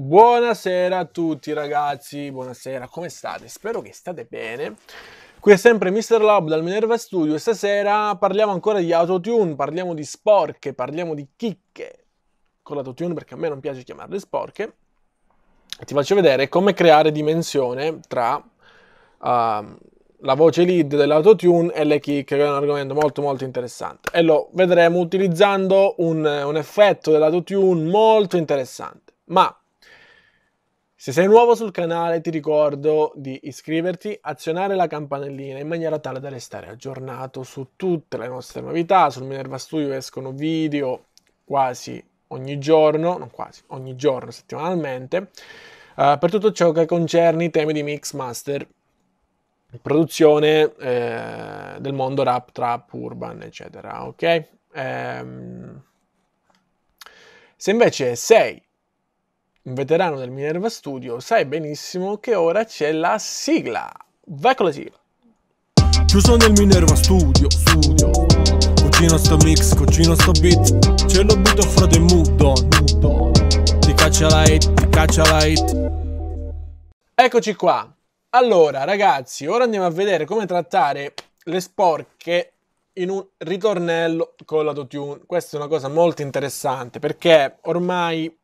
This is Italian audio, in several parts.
Buonasera a tutti ragazzi, buonasera, come state? Spero che state bene. Qui è sempre Mr. Lob dal Minerva Studio e stasera parliamo ancora di autotune, parliamo di sporche, parliamo di chicche con l'autotune perché a me non piace chiamarle sporche. Ti faccio vedere come creare dimensione tra uh, la voce lead dell'autotune e le chicche, che è un argomento molto molto interessante. E lo vedremo utilizzando un, un effetto dell'autotune molto interessante. Ma se sei nuovo sul canale ti ricordo di iscriverti, azionare la campanellina in maniera tale da restare aggiornato su tutte le nostre novità. Sul Minerva Studio escono video quasi ogni giorno, non quasi, ogni giorno settimanalmente, uh, per tutto ciò che concerne i temi di Mix Master, produzione eh, del mondo rap, trap, urban, eccetera, ok? Ehm... Se invece sei un veterano del Minerva Studio, sai benissimo che ora c'è la sigla. Vai con la sigla. Chiuso nel Minerva Studio, studio. Cucino sto mix, cucino sto beat. Ce lo butto frate mudo, mudo. Ti caccia la hit, ti caccia la hit. Eccoci qua. Allora, ragazzi, ora andiamo a vedere come trattare le sporche in un ritornello con l'autotune. Questa è una cosa molto interessante perché ormai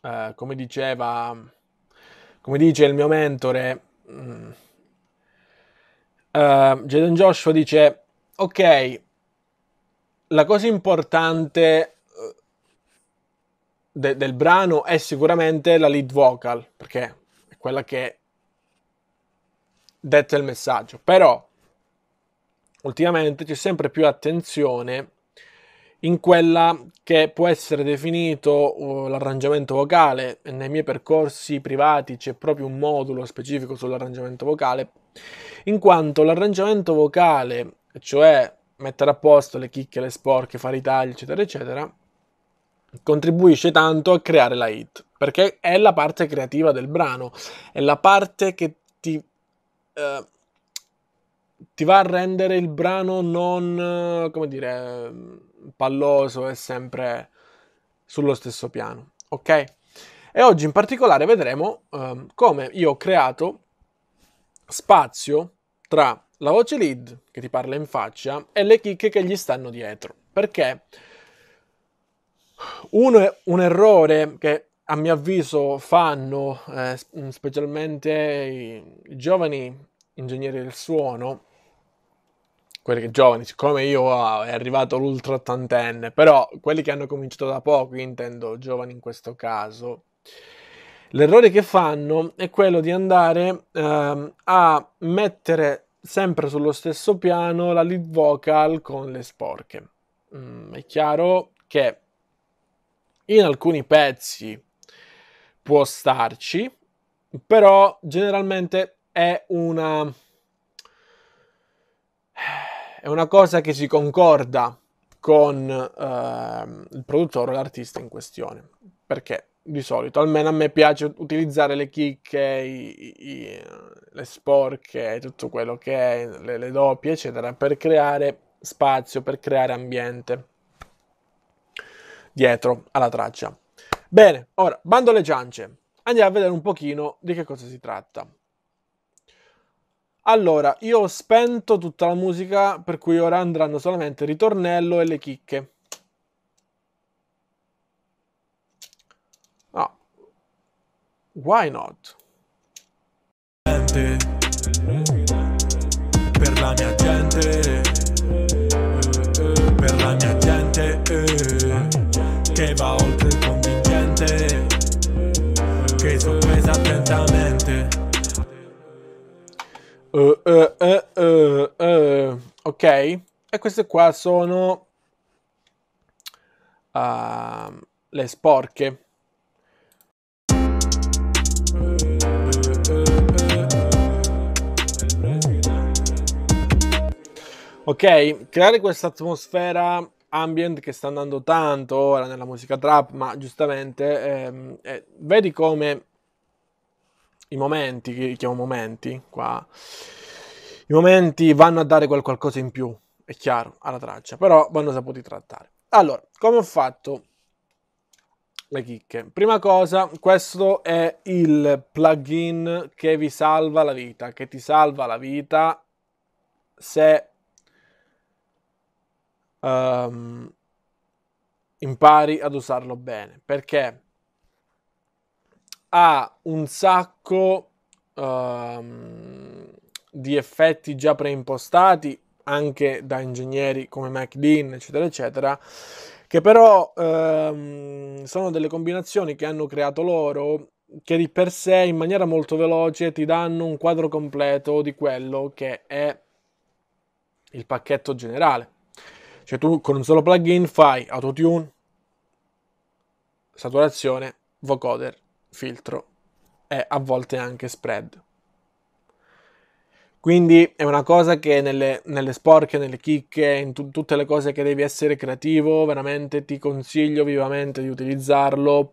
eh, come diceva, come dice il mio mentore, mh, mm, eh, uh, Jaden Joshua dice, ok, la cosa importante eh, de- del brano è sicuramente la lead vocal, perché è quella che detta il messaggio, però ultimamente c'è sempre più attenzione in quella che può essere definito uh, l'arrangiamento vocale. Nei miei percorsi privati c'è proprio un modulo specifico sull'arrangiamento vocale, in quanto l'arrangiamento vocale, cioè mettere a posto le chicche, le sporche, fare i tagli, eccetera, eccetera, contribuisce tanto a creare la hit, perché è la parte creativa del brano, è la parte che ti... Uh, ti va a rendere il brano non, come dire, palloso e sempre sullo stesso piano, ok? E oggi in particolare vedremo eh, come io ho creato spazio tra la voce lead che ti parla in faccia e le chicche che gli stanno dietro. Perché uno, un errore che a mio avviso fanno eh, specialmente i giovani ingegneri del suono quelli che, giovani, siccome io è arrivato l'ultra ottantenne, però quelli che hanno cominciato da poco, intendo giovani in questo caso, l'errore che fanno è quello di andare ehm, a mettere sempre sullo stesso piano la lead vocal con le sporche. Mm, è chiaro che in alcuni pezzi può starci, però generalmente è una è una cosa che si concorda con eh, il produttore o l'artista in questione. Perché di solito, almeno a me piace utilizzare le chicche, i, i, le sporche, tutto quello che è, le, le doppie, eccetera, per creare spazio, per creare ambiente dietro alla traccia. Bene, ora, bando alle ciance, andiamo a vedere un pochino di che cosa si tratta. Allora, io ho spento tutta la musica, per cui ora andranno solamente il ritornello e le chicche. No. Why not? Per la mia gente, per la mia gente, che va oltre il convincente. che sorpresa attentamente. Uh, uh, uh, ok, e queste qua sono ehm, le sporche. Ok, creare questa atmosfera ambient che sta andando tanto ora nella musica trap, ma giustamente ehm, eh, vedi come i momenti, che chiamo momenti qua, i momenti vanno a dare qualcosa in più, è chiaro, alla traccia, però vanno saputi trattare. Allora, come ho fatto le chicche? Prima cosa, questo è il plugin che vi salva la vita, che ti salva la vita se um, impari ad usarlo bene, perché ha un sacco uh, di effetti già preimpostati anche da ingegneri come MacDean, eccetera, eccetera, che però uh, sono delle combinazioni che hanno creato loro che di per sé in maniera molto veloce ti danno un quadro completo di quello che è il pacchetto generale. Cioè tu con un solo plugin fai autotune, saturazione, vocoder filtro e a volte anche spread. Quindi è una cosa che nelle, nelle sporche, nelle chicche, in t- tutte le cose che devi essere creativo, veramente ti consiglio vivamente di utilizzarlo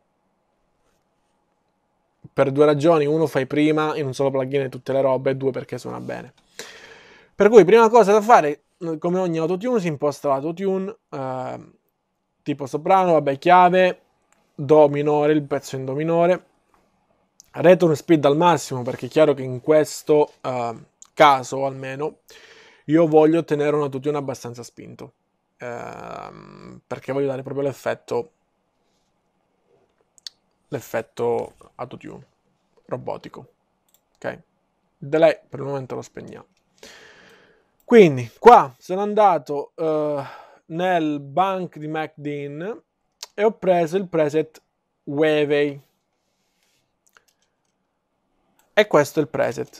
per due ragioni. Uno, fai prima in un solo plugin tutte le robe, e due, perché suona bene. Per cui, prima cosa da fare, come ogni autotune, si imposta l'autotune, eh, tipo soprano, vabbè, chiave, Do minore, il pezzo in Do minore, return speed al massimo perché è chiaro che in questo uh, caso almeno io voglio ottenere un autotune abbastanza spinto uh, perché voglio dare proprio l'effetto l'effetto autotune robotico ok il delay per il momento lo spegniamo quindi qua sono andato uh, nel bank di MacDin e ho preso il preset Wavey. E questo è il preset.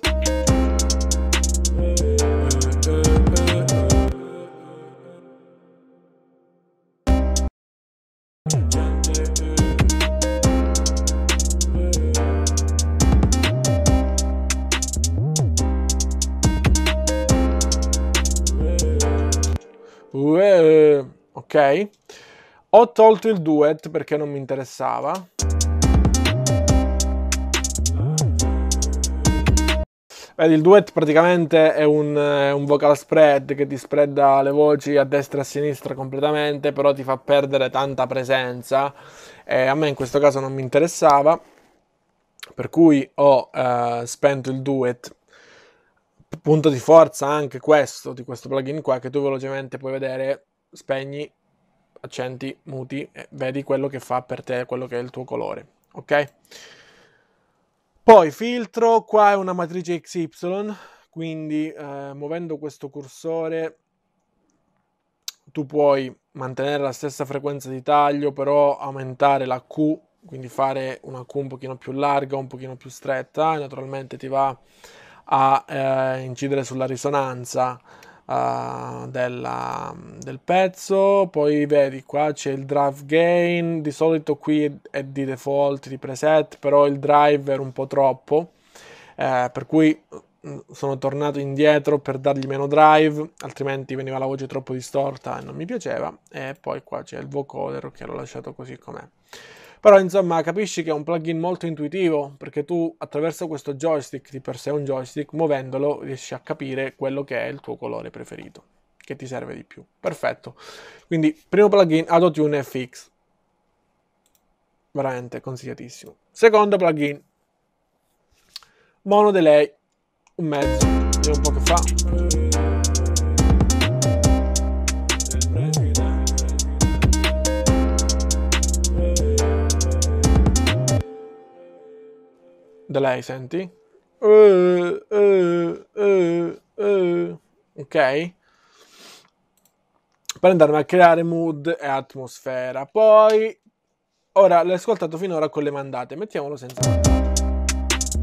ok. Ho tolto il duet perché non mi interessava. Vedi, il duet praticamente è un, un vocal spread che ti spreada le voci a destra e a sinistra completamente, però ti fa perdere tanta presenza. E a me in questo caso non mi interessava, per cui ho eh, spento il duet punto di forza anche questo di questo plugin qua che tu velocemente puoi vedere spegni accenti, muti, vedi quello che fa per te, quello che è il tuo colore, ok? Poi filtro, qua è una matrice XY, quindi eh, muovendo questo cursore tu puoi mantenere la stessa frequenza di taglio, però aumentare la Q, quindi fare una Q un pochino più larga, un pochino più stretta, naturalmente ti va a eh, incidere sulla risonanza uh, della, del pezzo, poi vedi qua c'è il drive gain, di solito qui è di default, di preset, però il driver un po' troppo, eh, per cui mm, sono tornato indietro per dargli meno drive, altrimenti veniva la voce troppo distorta e non mi piaceva. E poi qua c'è il vocoder che l'ho lasciato così com'è. Però insomma capisci che è un plugin molto intuitivo perché tu attraverso questo joystick, di per sé un joystick, muovendolo riesci a capire quello che è il tuo colore preferito, che ti serve di più. Perfetto. Quindi primo plugin AutoTune FX. Veramente consigliatissimo. Secondo plugin Mono Delay. Un mezzo. Vediamo un po' che fa. Da lei, senti? Eh, eh, eh, ok? Per andarmi a creare mood e atmosfera. Poi, ora l'ho ascoltato finora con le mandate. Mettiamolo senza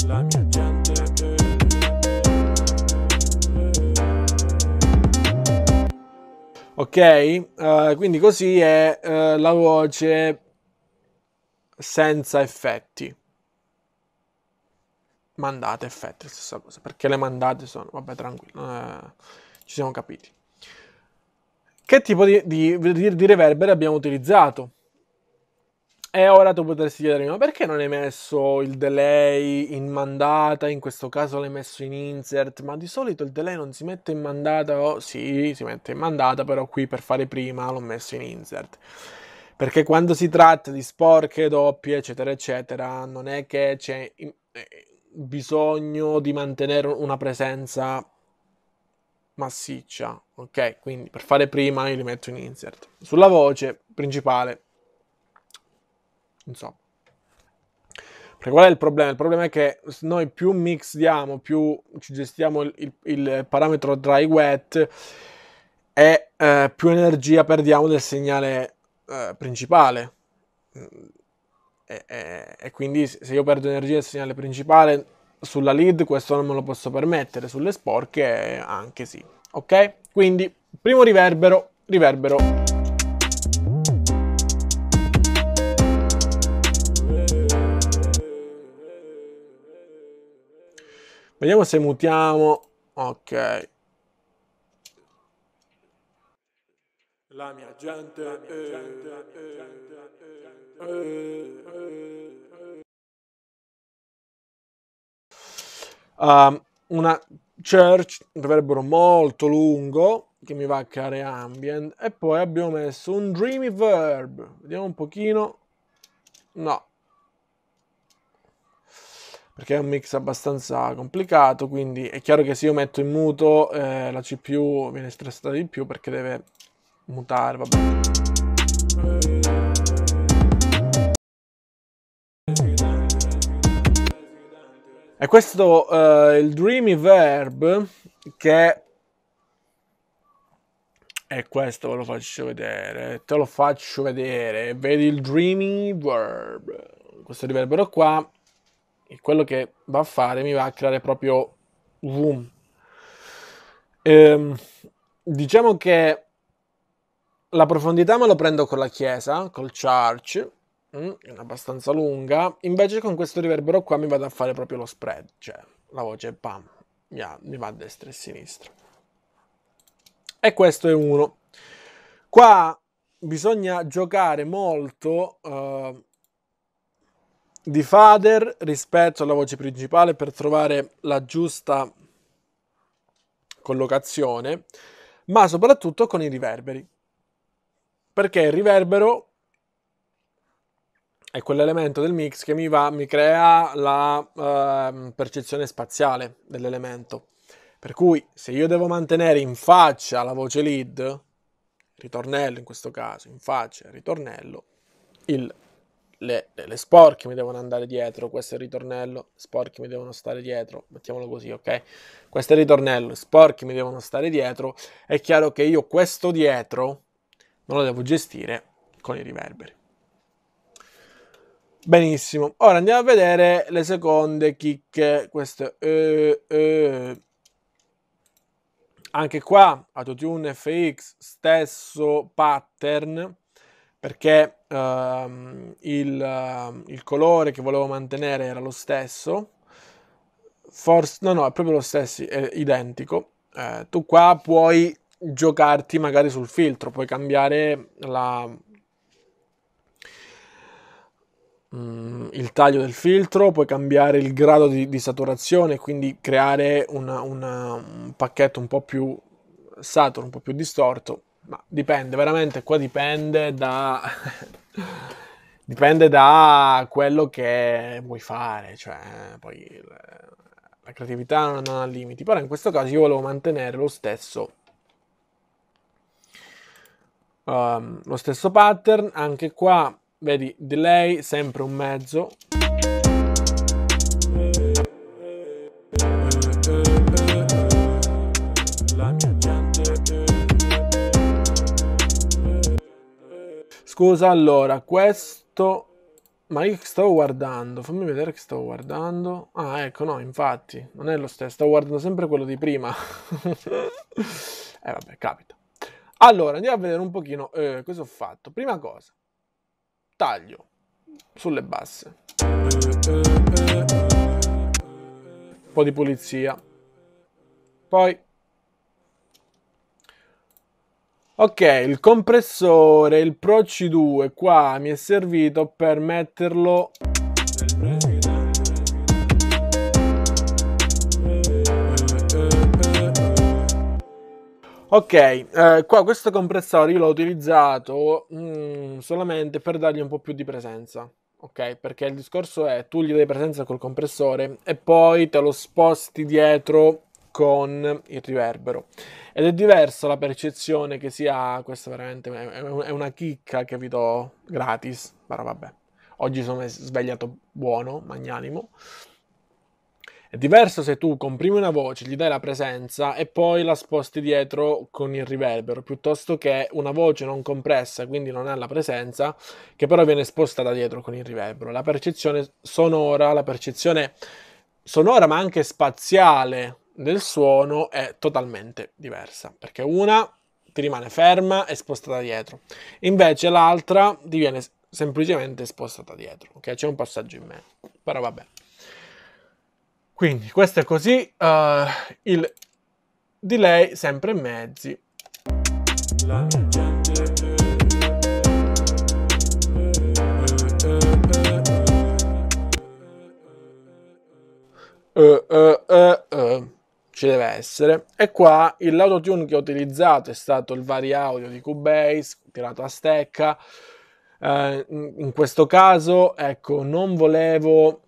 La mia gente. Ok? quindi così è la voce senza effetti mandate effetti, la stessa cosa, perché le mandate sono, vabbè tranquillo, eh, ci siamo capiti. Che tipo di, di, di riverbero abbiamo utilizzato? E ora tu potresti chiedermi, ma perché non hai messo il delay in mandata? In questo caso l'hai messo in insert, ma di solito il delay non si mette in mandata, oh, sì, si mette in mandata, però qui per fare prima l'ho messo in insert perché quando si tratta di sporche doppie eccetera eccetera non è che c'è eh, bisogno di mantenere una presenza massiccia, ok? Quindi per fare prima io li metto in insert. Sulla voce principale, insomma. Perché qual è il problema? Il problema è che noi più mix diamo, più ci gestiamo il, il, il parametro dry wet e eh, più energia perdiamo del segnale eh, principale e, e, e quindi se io perdo energia del segnale principale sulla lead questo non me lo posso permettere, sulle sporche anche sì, ok? Quindi primo riverbero, riverbero. Vediamo se mutiamo. Ok. La mia gente. La mia gente. La mia gente. La gente. Uh, una Church reverbero molto lungo che mi va a creare ambient e poi abbiamo messo un Dreamy Verb vediamo un pochino no perché è un mix abbastanza complicato quindi è chiaro che se io metto in muto eh, la CPU viene stressata di più perché deve mutare vabbè è questo uh, il Dreamy Verb che è questo, ve lo faccio vedere, te lo faccio vedere, vedi il Dreamy Verb, questo riverbero qua, e quello che va a fare mi va a creare proprio Room. Ehm, diciamo che la profondità me lo prendo con la chiesa, col church, Mm, è abbastanza lunga. Invece con questo riverbero qua mi vado a fare proprio lo spread, cioè la voce pam, yeah, mi va a destra e a sinistra. E questo è uno. Qua bisogna giocare molto uh, di fader rispetto alla voce principale per trovare la giusta collocazione, ma soprattutto con i riverberi. Perché il riverbero è quell'elemento del mix che mi, va, mi crea la uh, percezione spaziale dell'elemento. Per cui se io devo mantenere in faccia la voce lead, ritornello in questo caso, in faccia, ritornello, il, le, le, sporche mi devono andare dietro, questo è il ritornello, sporchi mi devono stare dietro, mettiamolo così, ok? Questo è il ritornello, sporchi mi devono stare dietro, è chiaro che io questo dietro non lo devo gestire con i riverberi. Benissimo, ora andiamo a vedere le seconde chicche, queste, eh, eh. anche qua autotune FX stesso pattern perché ehm, il, ehm, il, colore che volevo mantenere era lo stesso, forse no no è proprio lo stesso, è identico, eh, tu qua puoi giocarti magari sul filtro, puoi cambiare la il taglio del filtro, puoi cambiare il grado di, di saturazione, quindi creare una, una, un pacchetto un po' più saturo, un po' più distorto, ma dipende, veramente qua dipende da... dipende da quello che vuoi fare, cioè poi la creatività non ha limiti, però in questo caso io volevo mantenere lo stesso um, lo stesso pattern, anche qua vedi delay sempre un mezzo scusa allora questo ma io che stavo guardando fammi vedere che stavo guardando ah ecco no infatti non è lo stesso stavo guardando sempre quello di prima eh vabbè capita allora andiamo a vedere un pochino eh, cosa ho fatto prima cosa taglio sulle basse. Un po' di pulizia. Poi Ok, il compressore, il Pro C2 qua mi è servito per metterlo Ok, eh, qua questo compressore io l'ho utilizzato mm, solamente per dargli un po' più di presenza. Ok, perché il discorso è tu gli dai presenza col compressore e poi te lo sposti dietro con il riverbero. Ed è diversa la percezione che si ha, questa veramente è una chicca che vi do gratis, però vabbè. Oggi sono svegliato buono, magnanimo. È diverso se tu comprimi una voce, gli dai la presenza e poi la sposti dietro con il riverbero, piuttosto che una voce non compressa, quindi non ha la presenza, che però viene esposta da dietro con il riverbero. La percezione sonora, la percezione sonora ma anche spaziale del suono è totalmente diversa, perché una ti rimane ferma e spostata dietro, invece l'altra ti viene semplicemente spostata dietro, ok? C'è un passaggio in meno, però vabbè. Quindi questo è così, uh, il delay sempre in mezzi. Uh, uh, ci deve essere e qua il l'autotune che ho utilizzato è stato il vari audio di Cubase tirato a stecca in questo caso ecco non volevo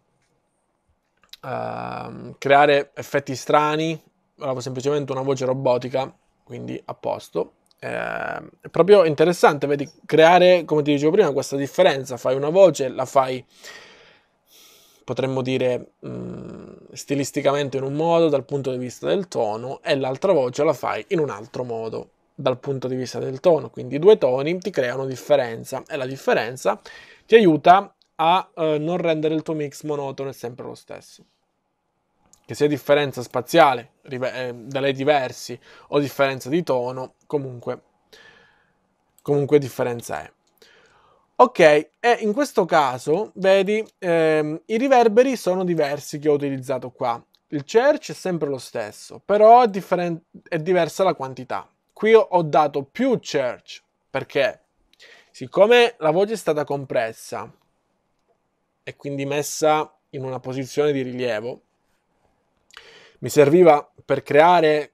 uh, creare effetti strani, avevo semplicemente una voce robotica, quindi a posto. Eh, è proprio interessante, vedi, creare, come ti dicevo prima, questa differenza. Fai una voce, la fai, potremmo dire, mh, mm, stilisticamente in un modo dal punto di vista del tono e l'altra voce la fai in un altro modo dal punto di vista del tono. Quindi i due toni ti creano differenza e la differenza ti aiuta a eh, non rendere il tuo mix monotono e sempre lo stesso. Che sia differenza spaziale eh, da lei diversi o differenza di tono, comunque, comunque differenza è. Ok, e in questo caso, vedi, ehm, i riverberi sono diversi che ho utilizzato qua. Il church è sempre lo stesso, però è, differen- è diversa la quantità. Qui ho dato più church, perché siccome la voce è stata compressa e quindi messa in una posizione di rilievo. Mi serviva per creare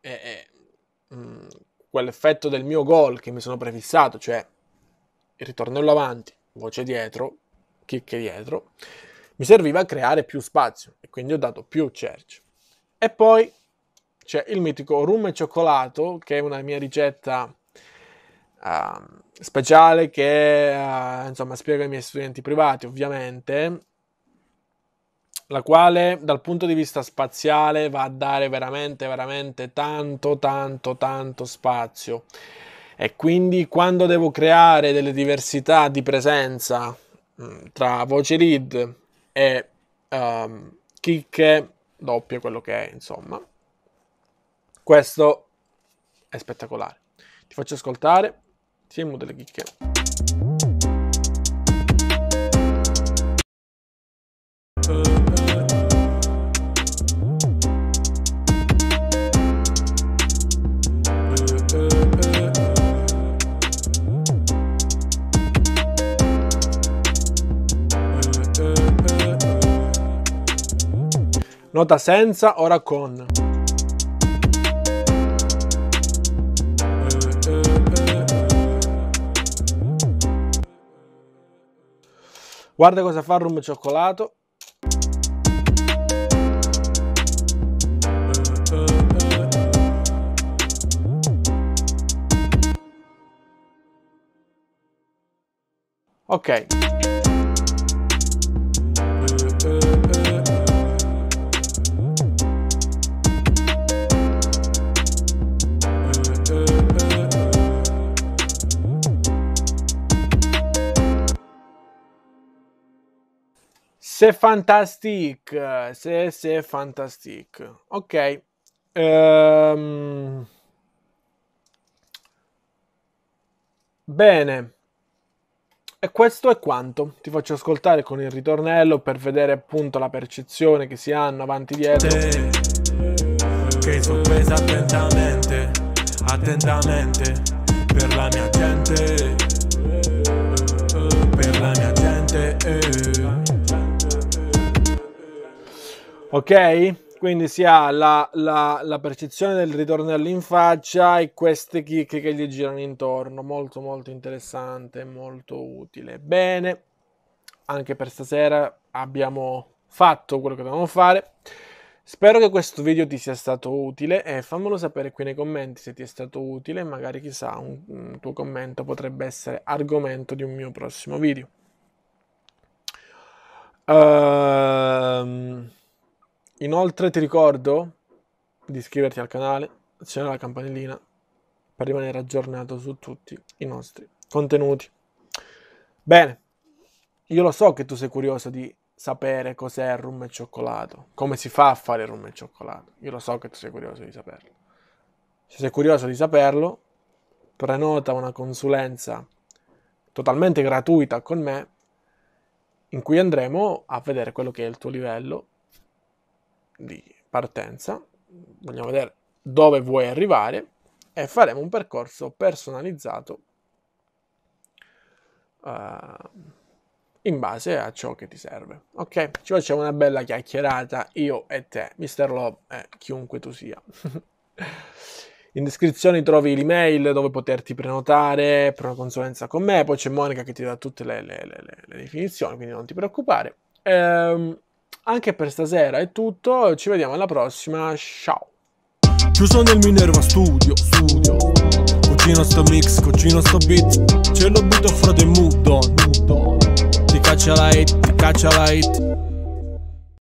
eh, eh, mm, quell'effetto del mio gol che mi sono prefissato, cioè il ritornello avanti, voce dietro, chicche dietro, mi serviva a creare più spazio e quindi ho dato più church. E poi c'è il mitico rum e cioccolato, che è una mia ricetta uh, speciale che uh, insomma spiego ai miei studenti privati ovviamente, la quale dal punto di vista spaziale va a dare veramente, veramente tanto, tanto, tanto spazio. E quindi quando devo creare delle diversità di presenza mm, tra voce lead e um, chicche doppie, quello che è, insomma, questo è spettacolare. Ti faccio ascoltare. Tiriamo delle chicche. Nota senza, ora con. Guarda cosa fa il rum cioccolato. Ok. C'est fantastique, se c'est fantastic. Ok. Um... Bene. E questo è quanto. Ti faccio ascoltare con il ritornello per vedere appunto la percezione che si hanno avanti e dietro. che sono presa attentamente, attentamente, per la mia gente, per la mia gente. Eh. ok? Quindi si ha la, la, la percezione del ritornello in faccia e queste chicche che gli girano intorno, molto molto interessante, molto utile. Bene, anche per stasera abbiamo fatto quello che dovevamo fare. Spero che questo video ti sia stato utile e fammelo sapere qui nei commenti se ti è stato utile, magari chissà un, un tuo commento potrebbe essere argomento di un mio prossimo video. Ehm... Inoltre ti ricordo di iscriverti al canale, azionare la campanellina per rimanere aggiornato su tutti i nostri contenuti. Bene, io lo so che tu sei curioso di sapere cos'è il rum e cioccolato, come si fa a fare il rum e cioccolato. Io lo so che tu sei curioso di saperlo. Se sei curioso di saperlo, prenota una consulenza totalmente gratuita con me in cui andremo a vedere quello che è il tuo livello di partenza, vogliamo vedere dove vuoi arrivare e faremo un percorso personalizzato uh, in base a ciò che ti serve. Ok, ci facciamo una bella chiacchierata io e te, Mister Love e chiunque tu sia. In descrizione trovi l'email dove poterti prenotare per una consulenza con me, poi c'è Monica che ti dà tutte le, le, le, le definizioni, quindi non ti preoccupare. Ehm, anche per stasera è tutto, ci vediamo alla prossima, ciao! Chiuso nel Minerva Studio, studio Cucino sto mix, cucino sto beat Ce lo butto frate mudo, mudo Ti caccia la hit, ti caccia la hit